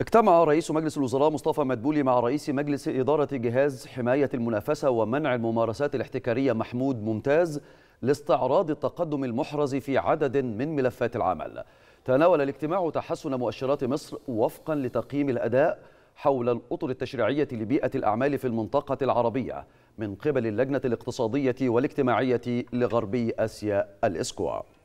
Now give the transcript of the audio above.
اجتمع رئيس مجلس الوزراء مصطفى مدبولي مع رئيس مجلس إدارة جهاز حماية المنافسة ومنع الممارسات الاحتكارية محمود ممتاز لاستعراض التقدم المحرز في عدد من ملفات العمل تناول الاجتماع تحسن مؤشرات مصر وفقا لتقييم الأداء حول الأطر التشريعية لبيئة الأعمال في المنطقة العربية من قبل اللجنة الاقتصادية والاجتماعية لغربي آسيا الإسكوا